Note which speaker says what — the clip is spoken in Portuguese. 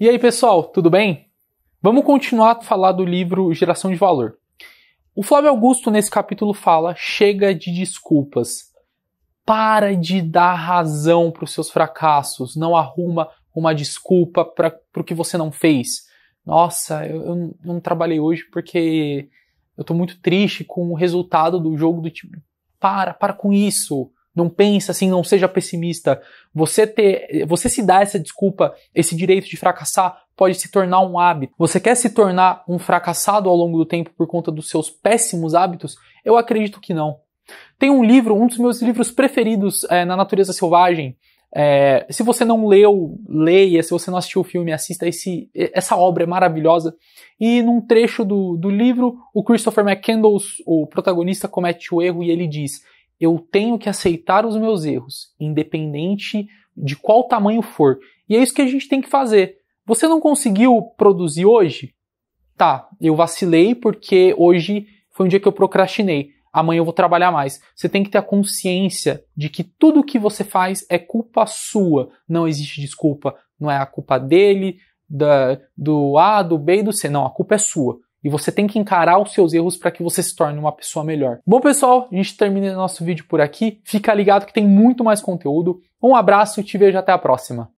Speaker 1: E aí, pessoal, tudo bem? Vamos continuar a falar do livro Geração de Valor. O Flávio Augusto, nesse capítulo, fala: chega de desculpas. Para de dar razão para os seus fracassos. Não arruma uma desculpa para o que você não fez. Nossa, eu, eu não trabalhei hoje porque eu estou muito triste com o resultado do jogo do time. Para, para com isso não pensa assim, não seja pessimista. Você ter, você se dá essa desculpa, esse direito de fracassar pode se tornar um hábito. Você quer se tornar um fracassado ao longo do tempo por conta dos seus péssimos hábitos? Eu acredito que não. Tem um livro, um dos meus livros preferidos é, na natureza selvagem. É, se você não leu, leia. Se você não assistiu o filme, assista. Esse, essa obra é maravilhosa. E num trecho do, do livro, o Christopher McCandles, o protagonista, comete o erro e ele diz: eu tenho que aceitar os meus erros, independente de qual tamanho for. E é isso que a gente tem que fazer. Você não conseguiu produzir hoje? Tá, eu vacilei porque hoje foi um dia que eu procrastinei. Amanhã eu vou trabalhar mais. Você tem que ter a consciência de que tudo que você faz é culpa sua. Não existe desculpa. Não é a culpa dele, da, do A, do B e do C. Não, a culpa é sua. E você tem que encarar os seus erros para que você se torne uma pessoa melhor. Bom, pessoal, a gente termina nosso vídeo por aqui. Fica ligado que tem muito mais conteúdo. Um abraço e te vejo até a próxima.